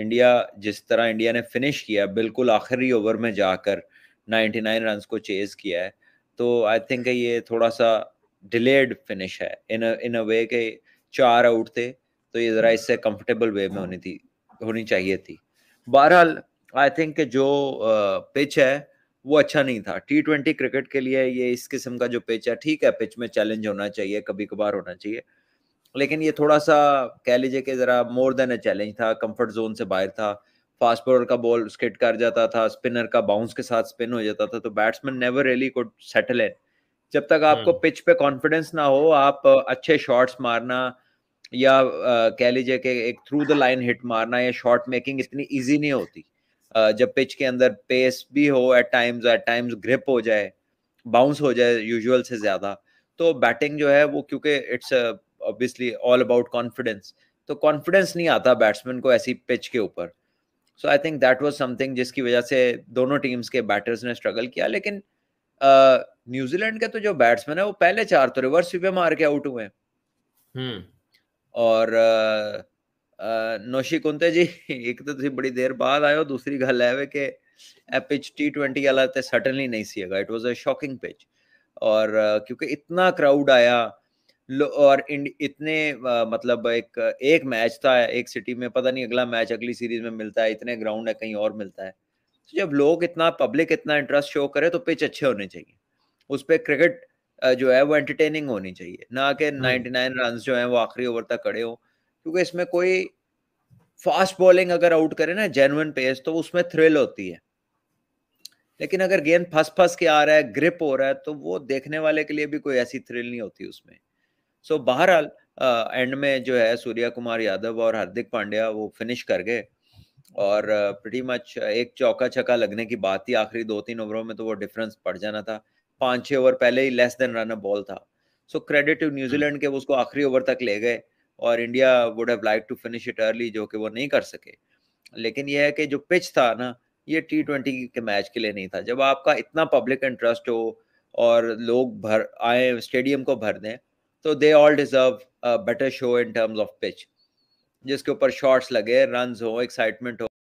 India जिस तरह India ने फिनिश किया बिल्कुल आखिरी ओवर में जाकर 99 रन को चेज किया है तो आई थिंक ये थोड़ा सा डिलेड फिनिश है इन इन अ वे के चार आउट थे तो ये ज़रा इससे कंफर्टेबल वे में होनी थी होनी चाहिए थी बहरहाल आई थिंक जो पिच है वो अच्छा नहीं था टी ट्वेंटी क्रिकेट के लिए ये इस किस्म का जो पिच है ठीक है पिच में चैलेंज होना चाहिए कभी कभार होना चाहिए लेकिन ये थोड़ा सा कह लीजिए कि जरा मोर देन अ चैलेंज था कंफर्ट जोन से बाहर था फास्ट बॉलर का बॉल स्किट कर जाता था स्पिनर का बाउंस के साथ स्पिन हो जाता था तो batsman never really could settle in जब तक आपको पिच हम्म। पे कॉन्फिडेंस ना हो आप अच्छे शॉट्स मारना या कह लीजिए कि एक थ्रू द लाइन हिट मारना या शॉट मेकिंग इतनी इजी नहीं होती जब पिच के अंदर पेस भी हो at times at times grip हो जाए बाउंस हो जाए यूजुअल से ज्यादा तो बैटिंग जो है वो क्योंकि it's obviously all about confidence तो कॉन्फिडेंस नहीं आता बैट्समैन को ऐसी पिच के ऊपर so I think that was something जिसकी वजह से दोनों टीम्स के बैटर्स ने स्ट्रगल किया लेकिन न्यूजीलैंड के तो जो बैट्समैन है वो पहले चार तो रिवर्स वे मार के आउट हुए हैं हम्म। और uh, कुंते जी एक तो ਤਾਂ ਤੁਸੀਂ ਬੜੀ ਦੇਰ ਬਾਅਦ ਆਇਓ ਦੂਸਰੀ ਗੱਲ ਹੈ ਵੇ ਕਿ ਇਹ ਪਿਚ T20 ਵਾਲਾ ਤੇ ਸਰਟਨਲੀ ਨਹੀਂ ਸੀ ਹੈਗਾ it was a shocking pitch ਔਰ ਕਿਉਂਕਿ ਇਤਨਾ ਕਰਾਊਡ और इतने मतलब एक एक मैच था एक सिटी में पता नहीं अगला मैच अगली सीरीज में मिलता है इतने ग्राउंड है कहीं और मिलता है तो जब लोग इतना पब्लिक इतना इंटरेस्ट शो करे तो पिच अच्छे होने चाहिए उस पर क्रिकेट जो है वो एंटरटेनिंग होनी चाहिए ना कि हाँ नाइनटी नाइन रन जो है वो आखिरी ओवर तक खड़े हो क्योंकि इसमें कोई फास्ट बॉलिंग अगर आउट करे ना जेनुअन पेस तो उसमें थ्रिल होती है लेकिन अगर गेंद फंस फंस के आ रहा है ग्रिप हो रहा है तो वो देखने वाले के लिए भी कोई ऐसी थ्रिल नहीं होती उसमें सो बहरहाल एंड में जो है सूर्या कुमार यादव और हार्दिक पांड्या वो फिनिश कर गए और प्रटी मच एक चौका छक्का लगने की बात थी आखिरी दो तीन ओवरों में तो वो डिफरेंस पड़ जाना था पांच छह ओवर पहले ही less than run a ball था सो क्रेडिट न्यूजीलैंड के वो उसको आखिरी ओवर तक ले गए और India would have like to finish it early जो कि वो नहीं कर सके लेकिन यह है कि जो पिच था ना ये टी ट्वेंटी के मैच के लिए नहीं था जब आपका इतना पब्लिक इंटरेस्ट हो और लोग भर आए स्टेडियम को भर दें तो they all deserve better show in terms of pitch जिसके ऊपर शॉट्स लगे रन हो एक्साइटमेंट हो